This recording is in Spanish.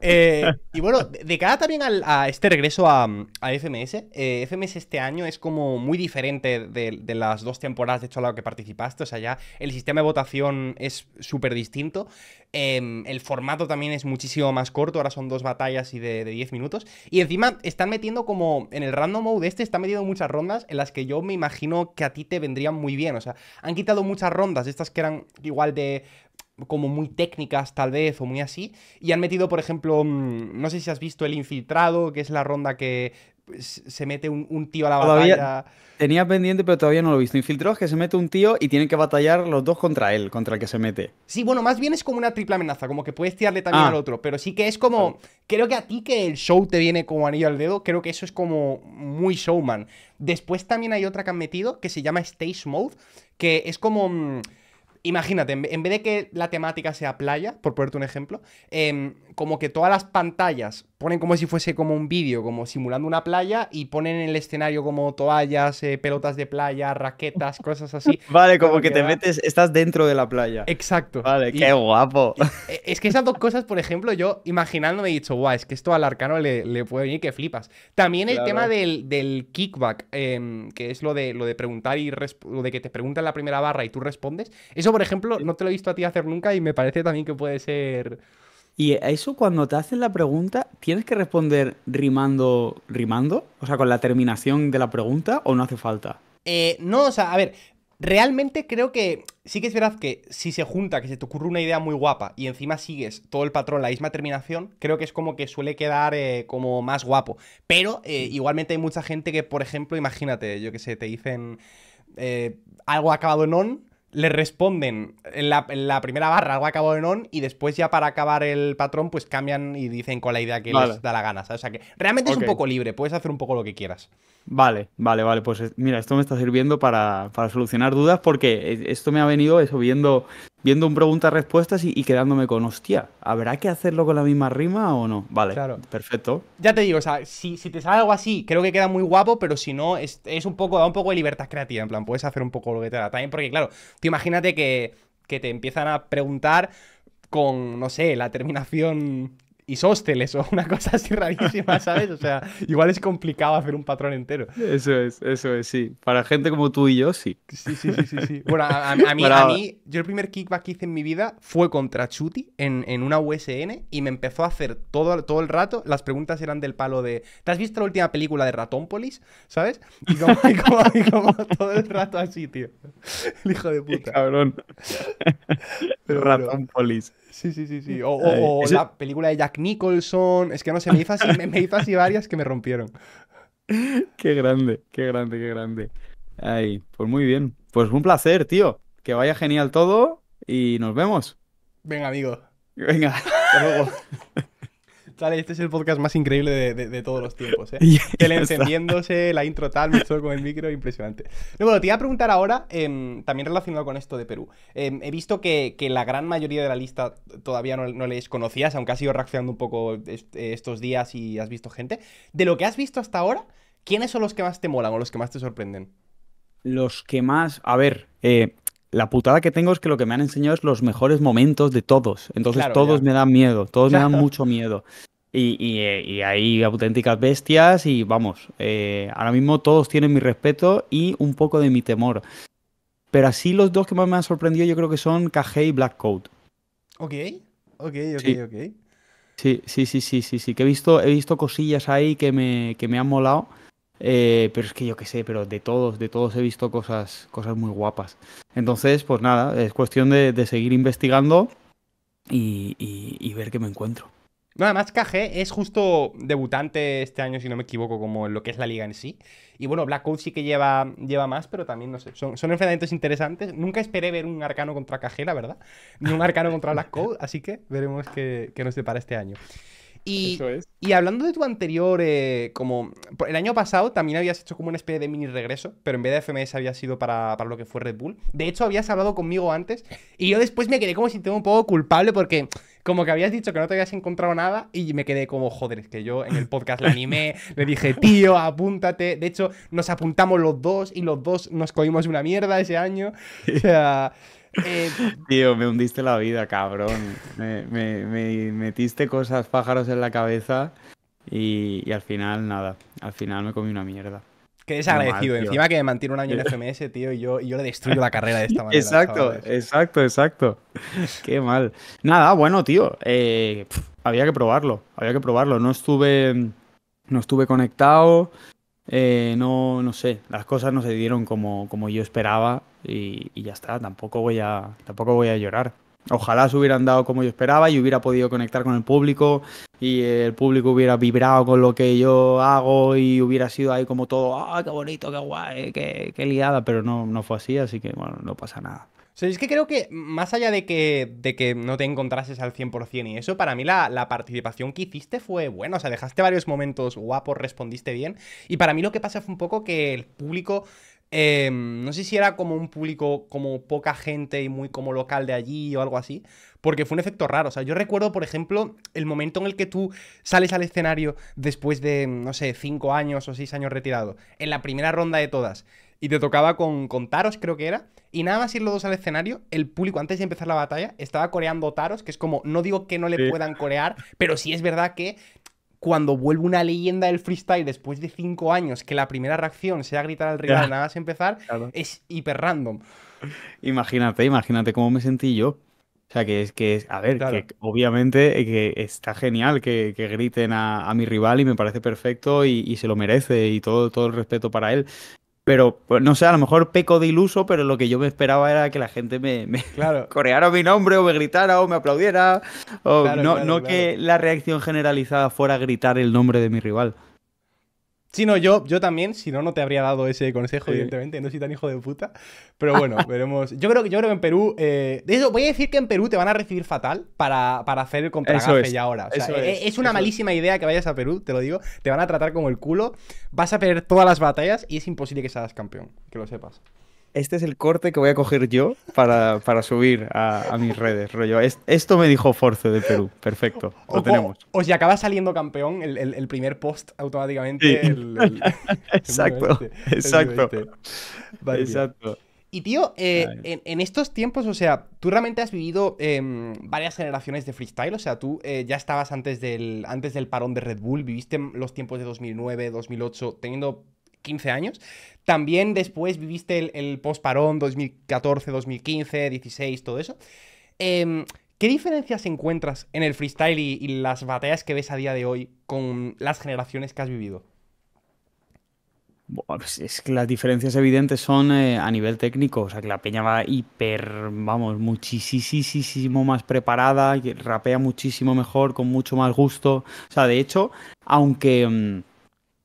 Eh, y bueno, de cara también a este regreso a, FMS, eh, FMS este año es como muy diferente de, las dos temporadas, de hecho, a la que participaste. O sea, ya el sistema de votación es súper distinto. Em, el formato también es muchísimo más corto, ahora son dos batallas y de, de 10 minutos. Y encima están metiendo como en el random mode este, están metiendo muchas rondas en las que yo me imagino que a ti te vendrían muy bien. O sea, han quitado muchas rondas, estas que eran igual de como muy técnicas tal vez o muy así. Y han metido, por ejemplo, mm, no sé si has visto El Infiltrado, que es la ronda que pues, se mete un, tío a la batalla. Tenía pendiente, pero todavía no lo he visto. Infiltrados que se mete un tío y tienen que batallar los dos contra él, contra el que se mete. Sí, bueno, más bien es como una triple amenaza, como que puedes tirarle también ah. al otro, pero sí que es como... Creo que a ti que el show te viene como anillo al dedo, creo que eso es como muy showman. Después también hay otra que han metido que se llama Stage Mode, que es como... Mm, imagínate, en vez de que la temática sea playa, por ponerte un ejemplo, em, como que todas las pantallas ponen como si fuese como un vídeo, como simulando una playa, y ponen en el escenario como toallas, eh, pelotas de playa, raquetas, cosas así. Vale, como que, te metes, estás dentro de la playa. Exacto. Vale, qué guapo. Eh, es que esas dos cosas, por ejemplo, yo me he dicho, guau, es que esto al arcano le, le puede venir que flipas. También el tema del, kickback, em, que es lo de, lo de preguntar y lo de que te preguntan la primera barra y tú respondes, eso por ejemplo, no te lo he visto a ti hacer nunca y me parece también que puede ser... Y eso cuando te hacen la pregunta, ¿tienes que responder rimando, rimando? O sea, con la terminación de la pregunta o no hace falta? Eh, no, o sea, a ver, realmente creo que sí que es verdad que si se junta, que se te ocurre una idea muy guapa y encima sigues todo el patrón, la misma terminación, creo que es como que suele quedar eh, como más guapo. Pero eh, igualmente hay mucha gente que, por ejemplo, imagínate, yo que sé, te dicen algo acabado en on le responden en la, primera barra algo cabo en on y después ya para acabar el patrón pues cambian y dicen con la idea que les da la gana, O sea que realmente es un poco libre, puedes hacer un poco lo que quieras. Vale, vale, vale, pues mira, esto me está sirviendo para, para solucionar dudas porque esto me ha venido eso viendo viendo un pregunta-respuestas y, quedándome con, hostia, ¿habrá que hacerlo con la misma rima o no? Vale, claro. perfecto. Ya te digo, o sea, si, te sale algo así, creo que queda muy guapo, pero si no, es, un poco, da un poco de libertad creativa, en plan, puedes hacer un poco lo que te da. También porque, claro, te imagínate que, que te empiezan a preguntar con, no sé, la terminación y isósteles o una cosa así rarísima, ¿sabes? O sea, igual es complicado hacer un patrón entero. Eso es, eso es, sí. Para gente como tú y yo, sí. Sí, sí, sí, sí. Bueno, a, mí, yo el primer kickback que hice en mi vida fue contra Chuti en, una USN y me empezó a hacer todo, todo el rato, las preguntas eran del palo de, ¿te has visto la última película de Ratónpolis? ¿Sabes? Y como, como, todo el rato así, tío. El hijo de puta. cabrón. Ratónpolis. Sí, sí, sí, sí. Mm. O, la película de Jack Nicholson. Es que no sé, me hizo así, varias que me rompieron. qué grande, qué grande, qué grande. Ay, pues muy bien. Pues un placer, tío. Que vaya genial todo y nos vemos. Venga, amigo. Venga, hasta luego. este es el podcast más increíble de, todos los tiempos, ¿eh? el encendiéndose, la intro tal, me con el micro, impresionante. bueno, te iba a preguntar ahora, em, también relacionado con esto de Perú. Em, he visto que, la gran mayoría de la lista todavía no, no les conocías, aunque has ido reaccionando un poco estos días y has visto gente. De lo que has visto hasta ahora, ¿quiénes son los que más te molan o los que más te sorprenden? Los que más, a ver, eh, la putada que tengo es que lo que me han enseñado es los mejores momentos de todos. Entonces todos me dan miedo, todos me dan mucho miedo. Eh, y, hay auténticas bestias y vamos, eh, ahora mismo todos tienen mi respeto y un poco de mi temor. Pero así los dos que más me han sorprendido yo creo que son Cajé y Black Coat. Ok, ok, ok, ok. Sí, sí, sí, sí, sí, sí, que he visto, he visto cosillas ahí que me, que me han molado. Eh, pero es que yo qué sé, pero de todos, de todos he visto cosas, cosas muy guapas. Entonces, pues nada, es cuestión de, de seguir investigando y, y, ver qué me encuentro. nada además KG es justo debutante este año, si no me equivoco, como en lo que es la liga en sí. Y bueno, Black Code sí que lleva, lleva más, pero también, no sé, son, son enfrentamientos interesantes. Nunca esperé ver un arcano contra KG, la verdad. Ni un arcano contra Black code así que veremos qué, qué nos depara este año. Y, hablando de tu anterior, eh, como el año pasado también habías hecho como una especie de mini regreso, pero en vez de FMS había sido para, para, lo que fue Red Bull. De hecho, habías hablado conmigo antes y yo después me quedé como sintiendo un poco culpable porque como que habías dicho que no te habías encontrado nada y me quedé como, joder, es que yo en el podcast le animé, le dije, tío, apúntate. De hecho, nos apuntamos los dos y los dos nos cogimos una mierda ese año. O sea. Eh, tío, me hundiste la vida, cabrón. Me, metiste cosas pájaros en la cabeza y al final nada. Al final me comí una mierda. Qué desagradecido. Encima que me mantiene un año en FMS, tío, y yo, yo le destruyo la carrera de esta manera. Exacto, exacto, exacto. Qué mal. Nada, bueno, tío. Eh, había que probarlo. Había que probarlo. No estuve. No estuve conectado. Eh, no, no sé. Las cosas no se dieron como, como yo esperaba. Y, y, ya está. Tampoco voy a. Tampoco voy a llorar. Ojalá se hubieran dado como yo esperaba y hubiera podido conectar con el público y el público hubiera vibrado con lo que yo hago y hubiera sido ahí como todo, ¡ah, qué bonito, qué guay, qué, liada! Pero no, no fue así, así que bueno, no pasa nada. O sea, es que creo que más allá de que, de que no te encontrases al 100% y eso, para mí la, la, participación que hiciste fue buena. O sea, dejaste varios momentos guapos, respondiste bien. Y para mí lo que pasa fue un poco que el público Em, no sé si era como un público, como poca gente y muy como local de allí o algo así, porque fue un efecto raro. O sea, yo recuerdo, por ejemplo, el momento en el que tú sales al escenario después de, no sé, cinco años o seis años retirado, en la primera ronda de todas, y te tocaba con, Taros, creo que era, y nada más ir los dos al escenario, el público antes de empezar la batalla estaba coreando Taros, que es como, no digo que no le puedan corear, pero sí es verdad que cuando vuelve una leyenda del freestyle después de cinco años, que la primera reacción sea gritar al rival nada más empezar, es hiper random. Imagínate, imagínate cómo me sentí yo. O sea, que es que a ver, obviamente que está genial que, griten a, mi rival y me parece perfecto y, se lo merece y todo, todo el respeto para él. Pero, pues, no sé, a lo mejor peco de iluso, pero lo que yo me esperaba era que la gente me, me coreara mi nombre o me gritara o me aplaudiera. O no, no que la reacción generalizada fuera gritar el nombre de mi rival. Sí, no, yo, yo también, si no, no te habría dado ese consejo, evidentemente, no soy tan hijo de puta. Pero bueno, veremos. Yo creo, que, yo creo que en Perú. Eh, de eso, voy a decir que en Perú te van a recibir fatal para, hacer el contragafe ya ahora. O eh, es, una malísima idea que vayas a Perú, te lo digo. Te van a tratar como el culo, vas a perder todas las batallas y es imposible que seas campeón, que lo sepas este es el corte que voy a coger yo para, subir a, mis redes, rollo. esto me dijo Force de Perú. Perfecto. Lo tenemos. O, sea, acaba saliendo campeón el, primer post automáticamente. exacto. Este, este. exacto. exacto. Y tío, eh, en, estos tiempos, o sea, tú realmente has vivido em, varias generaciones de freestyle, o sea, tú eh, ya estabas antes del, antes del parón de Red Bull, viviste los tiempos de 2009, 2008, teniendo 15 años. También después viviste el, post-parón 2014, 2015, 16, todo eso. Em, ¿Qué diferencias encuentras en el freestyle y, las batallas que ves a día de hoy con las generaciones que has vivido? Bueno, pues es que las diferencias evidentes son eh, a nivel técnico, o sea que la peña va hiper, vamos, muchísimo más preparada, rapea muchísimo mejor, con mucho más gusto. O sea, de hecho, aunque... Mm,